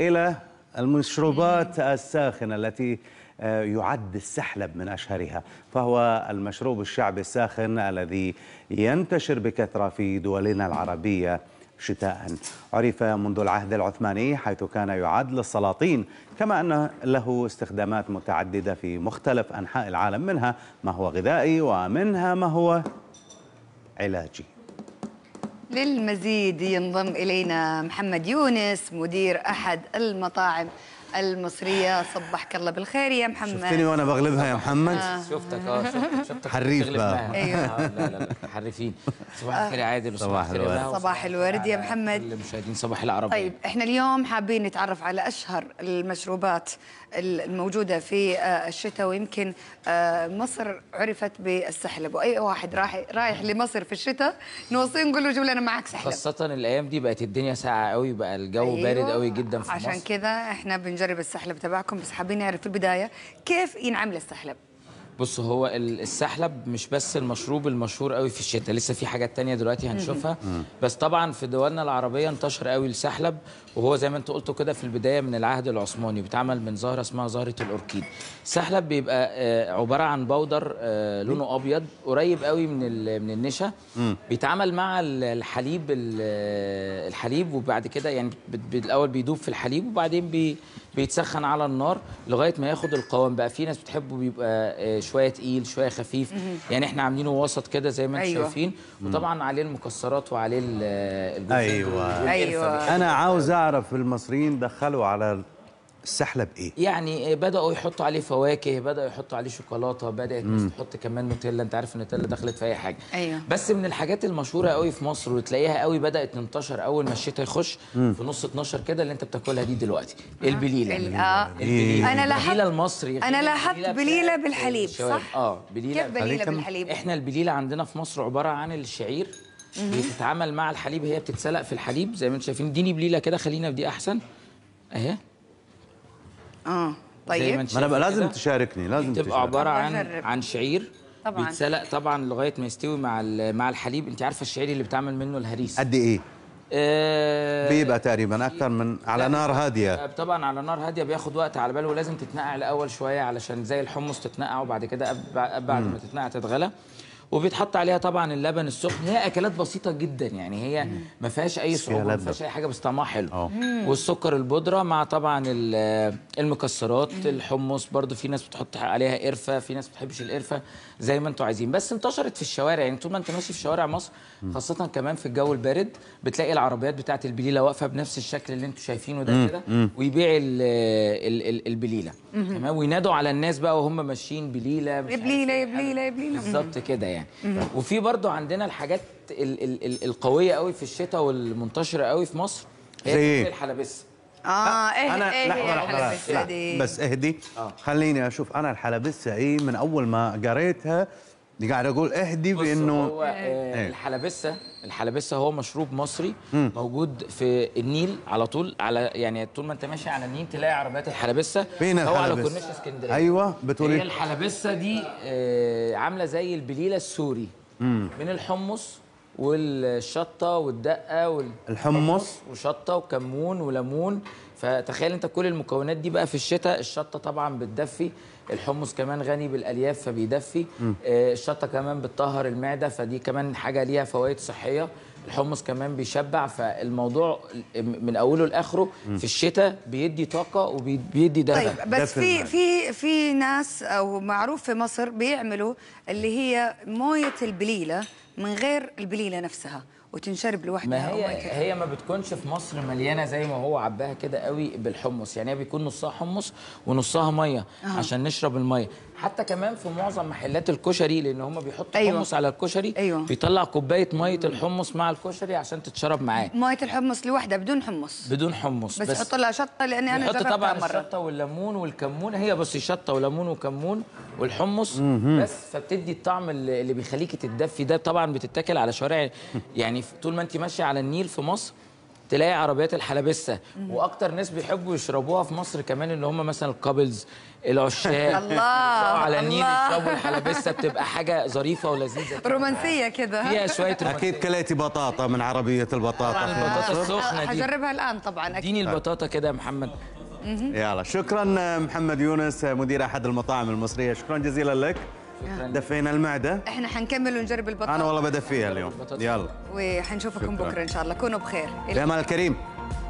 إلى المشروبات الساخنة التي آه، يعد السحلب من أشهرها فهو المشروب الشعبي الساخن الذي ينتشر بكثرة في دولنا العربية شتاء عرف منذ العهد العثماني حيث كان يعد للسلاطين كما أن له استخدامات متعددة في مختلف أنحاء العالم منها ما هو غذائي ومنها ما هو علاجي للمزيد ينضم إلينا محمد يونس مدير أحد المطاعم المصرية صبحك الله بالخير يا محمد شفتني وأنا بغلبها يا محمد آه. شفتك اه شفتك, شفتك حريف بقى أيوه. آه، لا لا لا حريفين صباح الخير يا عادل صباح الورد صباح الورد يا محمد كل صباح العرب طيب احنا اليوم حابين نتعرف على أشهر المشروبات الموجودة في آه، الشتاء ويمكن آه، مصر عرفت بالسحلب وأي واحد رايح رايح لمصر في الشتاء نوصيه نقول له جيب لنا معك سحلب خاصة الأيام دي بقت الدنيا ساقعة قوي بقى الجو أيوه. بارد قوي جدا في عشان مصر عشان كده احنا بنجرب نجرب السحلب تبعكم بس حابين نعرف في البدايه كيف ينعمل السحلب بص هو السحلب مش بس المشروب المشهور قوي في الشتاء لسه في حاجات تانية دلوقتي هنشوفها بس طبعا في دولنا العربيه انتشر قوي السحلب وهو زي ما انت قلتوا كده في البدايه من العهد العثماني بيتعمل من زهره اسمها زهره الاوركيد السحلب بيبقى آه، عباره عن بودر آه، لونه ابيض قريب قوي من من النشا بيتعمل مع الحليب الحليب وبعد كده يعني الاول بيدوب في الحليب وبعدين بيتسخن على النار لغايه ما ياخد القوام بقى في ناس بتحبه بيبقى آه، شويه تقيل شويه خفيف يعني احنا عاملينه وسط كده زي ما انتم أيوة. شايفين وطبعا عليه المكسرات وعليه ايوه ايوه انا عاوز اعرف المصريين دخلوا على السحلة بإيه؟ يعني بدأوا يحطوا عليه فواكه، بدأوا يحطوا عليه شوكولاتة، بدأت الناس تحط كمان نوتيلا، أنت عارف النوتيلا دخلت في أي حاجة. أيوه بس من الحاجات المشهورة قوي في مصر وتلاقيها قوي بدأت تنتشر أول ما الشتاء يخش في نص 12 كده اللي أنت بتاكلها دي دلوقتي، البليلة. آه البليلة إيه؟ أنا لاحظت البليلة المصري أنا لاحظت بليلة بالحليب صح؟ اه بليلة بليلة بالحليب احنا البليلة عندنا في مصر عبارة عن الشعير بتتعامل مع الحليب هي بتتسلق في الحليب زي ما انتم شايفين اديني بليله كده خلينا في دي احسن اهي آه، طيب ما انا بقى لازم تشاركني لازم تبقى عباره عن عن شعير طبعا بيتسلق طبعا لغايه ما يستوي مع مع الحليب انت عارفه الشعير اللي بتعمل منه الهريسه قد ايه آه بيبقى تقريبا اكثر من على نار هاديه طبعا على نار هاديه بياخد وقت على باله ولازم تتنقع الاول شويه علشان زي الحمص تتنقع وبعد كده بعد ما تتنقع تتغلى وبيتحط عليها طبعا اللبن السخن هي اكلات بسيطه جدا يعني هي ما فيهاش اي صعوبه ما فيهاش اي حاجه بس طعمها حلو اه. والسكر البودره مع طبعا المكسرات الحمص برده في ناس بتحط عليها قرفه في ناس ما بتحبش القرفه زي ما انتم عايزين بس انتشرت في الشوارع يعني طول ما انت ماشي في شوارع مصر خاصه كمان في الجو البارد بتلاقي العربيات بتاعه البليله واقفه بنفس الشكل اللي انتم شايفينه ده كده ويبيع الـ الـ الـ البليله تمام وينادوا على الناس بقى وهم ماشيين بليله بليله ايه، بليله بليله بالظبط كده يعني يعني وفي برضو عندنا الحاجات ال ال ال القويه قوي في الشتاء والمنتشره قوي في مصر هي زي إيه؟ الحلبسه اه اهدي إيه، إيه، انا إيه لحظه بس اهدي آه. خليني اشوف انا الحلبسه ايه من اول ما قريتها دي قاعد اقول اهدي بانه إيه. إيه. الحلبسه الحلبسه هو مشروب مصري مم. موجود في النيل على طول على يعني طول ما انت ماشي على النيل تلاقي عربيات الحلبسه فين هو على كورنيش اسكندريه ايوه بتقولي إيه؟ الحلبسه دي آه عامله زي البليله السوري مم. من الحمص والشطه والدقه والحمص الحمص وشطه وكمون وليمون فتخيل انت كل المكونات دي بقى في الشتاء الشطه طبعا بتدفي الحمص كمان غني بالالياف فبيدفي آه، الشطه كمان بتطهر المعده فدي كمان حاجه ليها فوائد صحيه الحمص كمان بيشبع فالموضوع من اوله لاخره في الشتاء بيدي طاقه وبيدي دفع طيب بس في في في ناس او معروف في مصر بيعملوا اللي هي مويه البليله من غير البليله نفسها وتنشرب لوحدها ما هي oh هي ما بتكونش في مصر مليانه زي ما هو عباها كده قوي بالحمص يعني هي بيكون نصها حمص ونصها ميه أه. عشان نشرب الميه حتى كمان في معظم محلات الكشري لان هم بيحطوا أيوة. حمص على الكشري أيوة. بيطلع كوبايه ميه الحمص مع الكشري عشان تتشرب معاه ميه الحمص لوحدها بدون حمص بدون حمص بس, بس يحط لها شطه لان انا جربتها طبعا مره الشطه والليمون والكمون هي بصي شطه وليمون وكمون والحمص بس فبتدي الطعم اللي بيخليكي تتدفي ده طبعا بتتاكل على شوارع يعني طول ما انت ماشيه على النيل في مصر تلاقي عربيات الحلبسه واكتر ناس بيحبوا يشربوها في مصر كمان اللي هم مثلا الكابلز العشاق الله على النيل يشربوا الحلبسه بتبقى حاجه ظريفه ولذيذه رومانسيه كده فيها شويه رومانسيه اكيد كليتي بطاطا من عربيه البطاطا البطاطا السخنه دي هجربها الان طبعا اديني البطاطا كده يا محمد يلا شكرا محمد يونس مدير احد المطاعم المصريه شكرا جزيلا لك دفينا المعده احنا حنكمل ونجرب البطاطا انا والله بدفيها اليوم يلا وحنشوفكم بكره ان شاء الله كونوا بخير يا مال الكريم